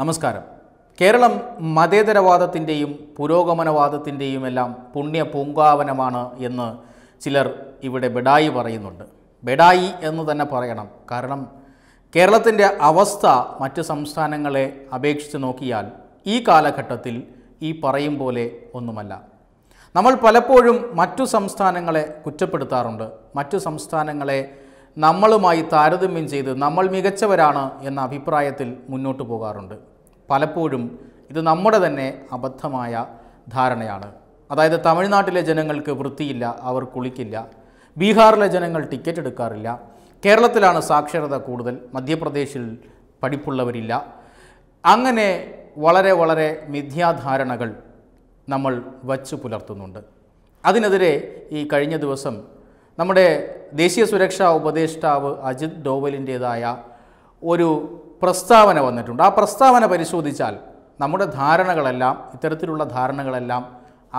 നമസ്കാരം കേരളം മതേതരവാദത്തിൻ്റെയും പുരോഗമനവാദത്തിൻ്റെയും എല്ലാം പുണ്യ പൂങ്കാവനമാണ് എന്ന് ചിലർ ഇവിടെ ബെഡായി പറയുന്നുണ്ട് ബെഡായി എന്ന് തന്നെ പറയണം കാരണം കേരളത്തിൻ്റെ അവസ്ഥ മറ്റ് സംസ്ഥാനങ്ങളെ അപേക്ഷിച്ച് നോക്കിയാൽ ഈ കാലഘട്ടത്തിൽ ഈ പറയും പോലെ ഒന്നുമല്ല നമ്മൾ പലപ്പോഴും മറ്റു സംസ്ഥാനങ്ങളെ കുറ്റപ്പെടുത്താറുണ്ട് മറ്റു സംസ്ഥാനങ്ങളെ നമ്മളുമായി താരതമ്യം ചെയ്ത് നമ്മൾ മികച്ചവരാണ് എന്ന അഭിപ്രായത്തിൽ മുന്നോട്ട് പോകാറുണ്ട് പലപ്പോഴും ഇത് നമ്മുടെ തന്നെ അബദ്ധമായ ധാരണയാണ് അതായത് തമിഴ്നാട്ടിലെ ജനങ്ങൾക്ക് വൃത്തിയില്ല അവർ കുളിക്കില്ല ബീഹാറിലെ ജനങ്ങൾ ടിക്കറ്റ് എടുക്കാറില്ല കേരളത്തിലാണ് സാക്ഷരത കൂടുതൽ മധ്യപ്രദേശിൽ പഠിപ്പുള്ളവരില്ല അങ്ങനെ വളരെ വളരെ മിഥ്യാധാരണകൾ നമ്മൾ വച്ചു പുലർത്തുന്നുണ്ട് അതിനെതിരെ ഈ കഴിഞ്ഞ ദിവസം നമ്മുടെ ദേശീയ സുരക്ഷാ ഉപദേഷ്ടാവ് അജിത് ഡോവലിൻ്റേതായ ഒരു പ്രസ്താവന വന്നിട്ടുണ്ട് ആ പ്രസ്താവന പരിശോധിച്ചാൽ നമ്മുടെ ധാരണകളെല്ലാം ഇത്തരത്തിലുള്ള ധാരണകളെല്ലാം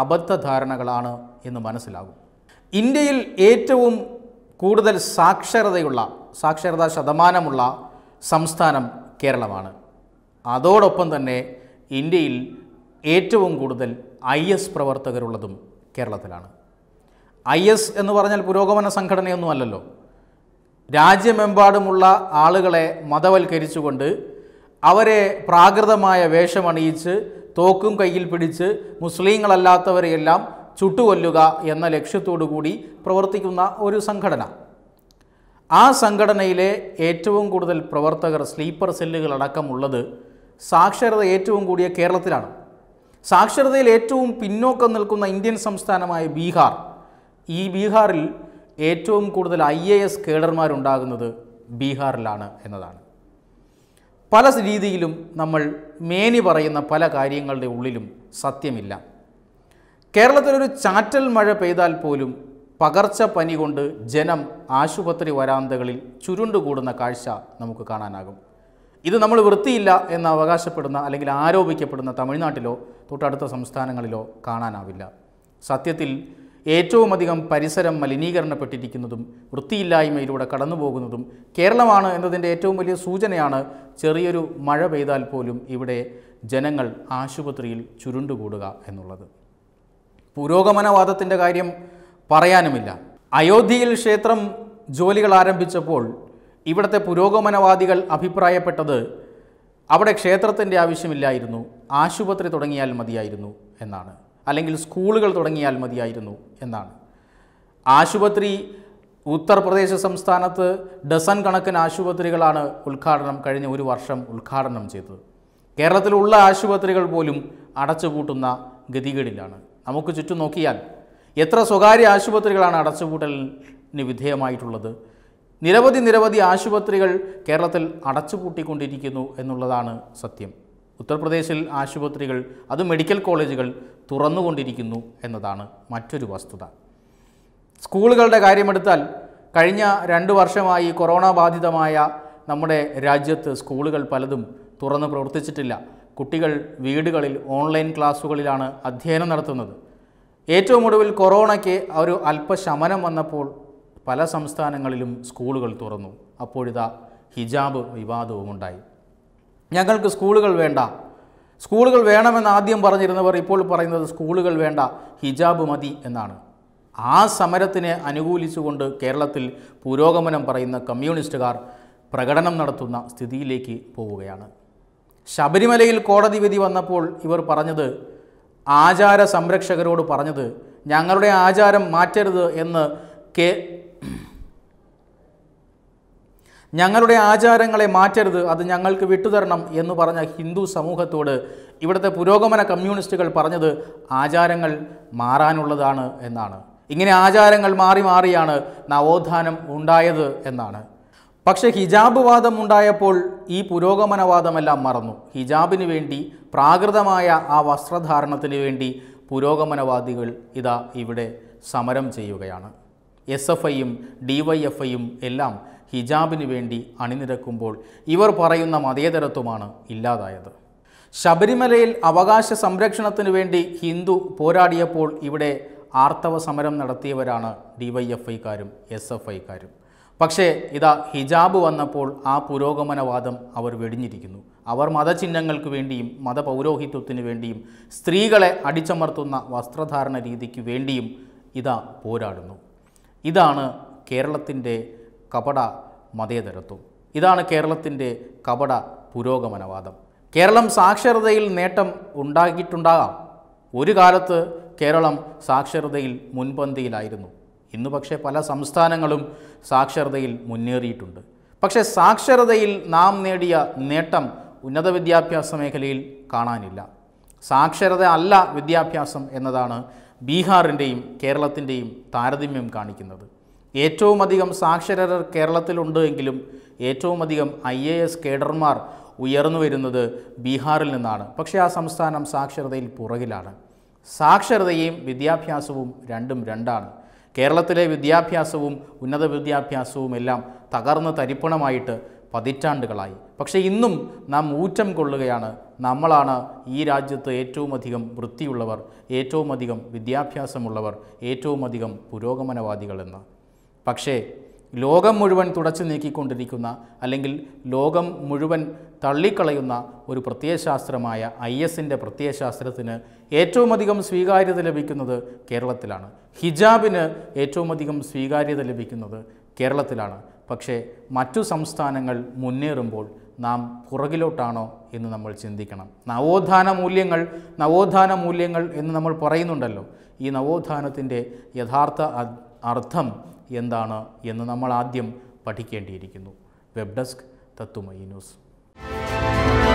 അബദ്ധ ധാരണകളാണ് എന്ന് മനസ്സിലാകും ഇന്ത്യയിൽ ഏറ്റവും കൂടുതൽ സാക്ഷരതയുള്ള സാക്ഷരതാ ശതമാനമുള്ള സംസ്ഥാനം കേരളമാണ് അതോടൊപ്പം തന്നെ ഇന്ത്യയിൽ ഏറ്റവും കൂടുതൽ ഐ എസ് പ്രവർത്തകരുള്ളതും കേരളത്തിലാണ് ഐ എസ് എന്ന് പറഞ്ഞാൽ പുരോഗമന സംഘടനയൊന്നുമല്ലല്ലോ രാജ്യമെമ്പാടുമുള്ള ആളുകളെ മതവൽക്കരിച്ചുകൊണ്ട് അവരെ പ്രാകൃതമായ വേഷമണിയിച്ച് തോക്കും കയ്യിൽ പിടിച്ച് മുസ്ലിങ്ങളല്ലാത്തവരെയെല്ലാം ചുട്ടുകൊല്ലുക എന്ന ലക്ഷ്യത്തോടു കൂടി പ്രവർത്തിക്കുന്ന ഒരു സംഘടന ആ സംഘടനയിലെ ഏറ്റവും കൂടുതൽ പ്രവർത്തകർ സ്ലീപ്പർ സെല്ലുകളടക്കമുള്ളത് സാക്ഷരത ഏറ്റവും കൂടിയ കേരളത്തിലാണ് സാക്ഷരതയിൽ ഏറ്റവും പിന്നോക്കം നിൽക്കുന്ന ഇന്ത്യൻ സംസ്ഥാനമായ ബീഹാർ ഈ ബീഹാറിൽ ഏറ്റവും കൂടുതൽ ഐ എ എസ് കേഡർമാരുണ്ടാകുന്നത് ബീഹാറിലാണ് എന്നതാണ് പല രീതിയിലും നമ്മൾ മേനി പറയുന്ന പല കാര്യങ്ങളുടെ ഉള്ളിലും സത്യമില്ല കേരളത്തിലൊരു ചാറ്റൽ മഴ പെയ്താൽ പോലും പകർച്ചപ്പനി കൊണ്ട് ജനം ആശുപത്രി വരാന്തകളിൽ ചുരുണ്ടുകൂടുന്ന കാഴ്ച നമുക്ക് കാണാനാകും ഇത് നമ്മൾ വൃത്തിയില്ല എന്ന് അവകാശപ്പെടുന്ന അല്ലെങ്കിൽ ആരോപിക്കപ്പെടുന്ന തമിഴ്നാട്ടിലോ തൊട്ടടുത്ത സംസ്ഥാനങ്ങളിലോ കാണാനാവില്ല സത്യത്തിൽ ഏറ്റവുമധികം പരിസരം മലിനീകരണപ്പെട്ടിരിക്കുന്നതും വൃത്തിയില്ലായ്മയിലൂടെ കടന്നുപോകുന്നതും കേരളമാണ് എന്നതിൻ്റെ ഏറ്റവും വലിയ സൂചനയാണ് ചെറിയൊരു മഴ പെയ്താൽ പോലും ഇവിടെ ജനങ്ങൾ ആശുപത്രിയിൽ ചുരുണ്ടുകൂടുക എന്നുള്ളത് പുരോഗമനവാദത്തിൻ്റെ കാര്യം പറയാനുമില്ല അയോധ്യയിൽ ക്ഷേത്രം ജോലികൾ ആരംഭിച്ചപ്പോൾ ഇവിടുത്തെ പുരോഗമനവാദികൾ അഭിപ്രായപ്പെട്ടത് അവിടെ ക്ഷേത്രത്തിൻ്റെ ആവശ്യമില്ലായിരുന്നു ആശുപത്രി തുടങ്ങിയാൽ മതിയായിരുന്നു എന്നാണ് അല്ലെങ്കിൽ സ്കൂളുകൾ തുടങ്ങിയാൽ മതിയായിരുന്നു എന്നാണ് ആശുപത്രി ഉത്തർപ്രദേശ് സംസ്ഥാനത്ത് ഡസൻ കണക്കിന് ആശുപത്രികളാണ് ഉദ്ഘാടനം കഴിഞ്ഞ ഒരു വർഷം ഉദ്ഘാടനം ചെയ്തത് കേരളത്തിലുള്ള ആശുപത്രികൾ പോലും അടച്ചുപൂട്ടുന്ന ഗതികേടിലാണ് നമുക്ക് ചുറ്റും നോക്കിയാൽ എത്ര സ്വകാര്യ ആശുപത്രികളാണ് അടച്ചുപൂട്ടലിന് വിധേയമായിട്ടുള്ളത് നിരവധി നിരവധി ആശുപത്രികൾ കേരളത്തിൽ അടച്ചുപൂട്ടിക്കൊണ്ടിരിക്കുന്നു എന്നുള്ളതാണ് സത്യം ഉത്തർപ്രദേശിൽ ആശുപത്രികൾ അത് മെഡിക്കൽ കോളേജുകൾ തുറന്നുകൊണ്ടിരിക്കുന്നു എന്നതാണ് മറ്റൊരു വസ്തുത സ്കൂളുകളുടെ കാര്യമെടുത്താൽ കഴിഞ്ഞ രണ്ട് വർഷമായി കൊറോണ ബാധിതമായ നമ്മുടെ രാജ്യത്ത് സ്കൂളുകൾ പലതും തുറന്ന് പ്രവർത്തിച്ചിട്ടില്ല കുട്ടികൾ വീടുകളിൽ ഓൺലൈൻ ക്ലാസ്സുകളിലാണ് അധ്യയനം നടത്തുന്നത് ഏറ്റവും ഒടുവിൽ കൊറോണയ്ക്ക് ഒരു അല്പശമനം വന്നപ്പോൾ പല സംസ്ഥാനങ്ങളിലും സ്കൂളുകൾ തുറന്നു അപ്പോഴിതാ ഹിജാബ് വിവാദവും ഉണ്ടായി ഞങ്ങൾക്ക് സ്കൂളുകൾ വേണ്ട സ്കൂളുകൾ വേണമെന്ന് ആദ്യം പറഞ്ഞിരുന്നവർ ഇപ്പോൾ പറയുന്നത് സ്കൂളുകൾ വേണ്ട ഹിജാബ് മതി എന്നാണ് ആ സമരത്തിനെ അനുകൂലിച്ചുകൊണ്ട് കേരളത്തിൽ പുരോഗമനം പറയുന്ന കമ്മ്യൂണിസ്റ്റുകാർ പ്രകടനം നടത്തുന്ന സ്ഥിതിയിലേക്ക് പോവുകയാണ് ശബരിമലയിൽ കോടതി വിധി വന്നപ്പോൾ ഇവർ പറഞ്ഞത് ആചാര സംരക്ഷകരോട് പറഞ്ഞത് ഞങ്ങളുടെ ആചാരം മാറ്റരുത് എന്ന് കെ ഞങ്ങളുടെ ആചാരങ്ങളെ മാറ്റരുത് അത് ഞങ്ങൾക്ക് വിട്ടുതരണം എന്ന് പറഞ്ഞ ഹിന്ദു സമൂഹത്തോട് ഇവിടുത്തെ പുരോഗമന കമ്മ്യൂണിസ്റ്റുകൾ പറഞ്ഞത് ആചാരങ്ങൾ മാറാനുള്ളതാണ് എന്നാണ് ഇങ്ങനെ ആചാരങ്ങൾ മാറി മാറിയാണ് നവോത്ഥാനം ഉണ്ടായത് എന്നാണ് പക്ഷേ ഹിജാബ് വാദം ഉണ്ടായപ്പോൾ ഈ പുരോഗമനവാദമെല്ലാം മറന്നു ഹിജാബിന് വേണ്ടി പ്രാകൃതമായ ആ വസ്ത്രധാരണത്തിന് വേണ്ടി പുരോഗമനവാദികൾ ഇതാ ഇവിടെ സമരം ചെയ്യുകയാണ് എസ് എഫ് ഐയും ഡി വൈ എഫ് ഐയും എല്ലാം ഹിജാബിന് വേണ്ടി അണിനിരക്കുമ്പോൾ ഇവർ പറയുന്ന മതേതരത്വമാണ് ഇല്ലാതായത് ശബരിമലയിൽ അവകാശ സംരക്ഷണത്തിനു വേണ്ടി ഹിന്ദു പോരാടിയപ്പോൾ ഇവിടെ ആർത്തവ സമരം നടത്തിയവരാണ് ഡിവൈഎഫ്ഐക്കാരും എസ് എഫ് ഐക്കാരും പക്ഷേ ഇതാ ഹിജാബ് വന്നപ്പോൾ ആ പുരോഗമനവാദം അവർ വെടിഞ്ഞിരിക്കുന്നു അവർ മതചിഹ്നങ്ങൾക്ക് വേണ്ടിയും മതപൗരോഹിത്വത്തിന് വേണ്ടിയും സ്ത്രീകളെ അടിച്ചമർത്തുന്ന വസ്ത്രധാരണ രീതിക്ക് വേണ്ടിയും ഇതാ പോരാടുന്നു ഇതാണ് കേരളത്തിൻ്റെ കപട മതേതരത്വം ഇതാണ് കേരളത്തിൻ്റെ കപട പുരോഗമനവാദം കേരളം സാക്ഷരതയിൽ നേട്ടം ഉണ്ടാക്കിയിട്ടുണ്ടാകാം ഒരു കാലത്ത് കേരളം സാക്ഷരതയിൽ മുൻപന്തിയിലായിരുന്നു ഇന്ന് പക്ഷേ പല സംസ്ഥാനങ്ങളും സാക്ഷരതയിൽ മുന്നേറിയിട്ടുണ്ട് പക്ഷേ സാക്ഷരതയിൽ നാം നേടിയ നേട്ടം ഉന്നത വിദ്യാഭ്യാസ മേഖലയിൽ കാണാനില്ല സാക്ഷരത അല്ല വിദ്യാഭ്യാസം എന്നതാണ് ബീഹാറിൻ്റെയും കേരളത്തിൻ്റെയും താരതമ്യം കാണിക്കുന്നത് ഏറ്റവുമധികം സാക്ഷരർ കേരളത്തിലുണ്ട് എങ്കിലും ഏറ്റവുമധികം ഐ എ എസ് കേഡർമാർ ഉയർന്നു വരുന്നത് ബീഹാറിൽ നിന്നാണ് പക്ഷേ ആ സംസ്ഥാനം സാക്ഷരതയിൽ പുറകിലാണ് സാക്ഷരതയും വിദ്യാഭ്യാസവും രണ്ടും രണ്ടാണ് കേരളത്തിലെ വിദ്യാഭ്യാസവും ഉന്നത വിദ്യാഭ്യാസവും എല്ലാം തകർന്ന് തരിപ്പണമായിട്ട് പതിറ്റാണ്ടുകളായി പക്ഷേ ഇന്നും നാം ഊറ്റം കൊള്ളുകയാണ് നമ്മളാണ് ഈ രാജ്യത്ത് ഏറ്റവും അധികം വൃത്തിയുള്ളവർ ഏറ്റവും അധികം വിദ്യാഭ്യാസമുള്ളവർ ഏറ്റവും അധികം പുരോഗമനവാദികളെന്ന് പക്ഷേ ലോകം മുഴുവൻ തുടച്ചു നീക്കിക്കൊണ്ടിരിക്കുന്ന അല്ലെങ്കിൽ ലോകം മുഴുവൻ തള്ളിക്കളയുന്ന ഒരു പ്രത്യയശാസ്ത്രമായ ഐ എസിൻ്റെ പ്രത്യയശാസ്ത്രത്തിന് ഏറ്റവുമധികം സ്വീകാര്യത ലഭിക്കുന്നത് കേരളത്തിലാണ് ഹിജാബിന് ഏറ്റവുമധികം സ്വീകാര്യത ലഭിക്കുന്നത് കേരളത്തിലാണ് പക്ഷേ മറ്റു സംസ്ഥാനങ്ങൾ മുന്നേറുമ്പോൾ നാം പുറകിലോട്ടാണോ എന്ന് നമ്മൾ ചിന്തിക്കണം നവോത്ഥാന മൂല്യങ്ങൾ നവോത്ഥാന മൂല്യങ്ങൾ എന്ന് നമ്മൾ പറയുന്നുണ്ടല്ലോ ഈ നവോത്ഥാനത്തിൻ്റെ യഥാർത്ഥ അർത്ഥം എന്താണ് എന്ന് നമ്മൾ ആദ്യം പഠിക്കേണ്ടിയിരിക്കുന്നു വെബ് ഡെസ്ക് തത്തുമയി ന്യൂസ്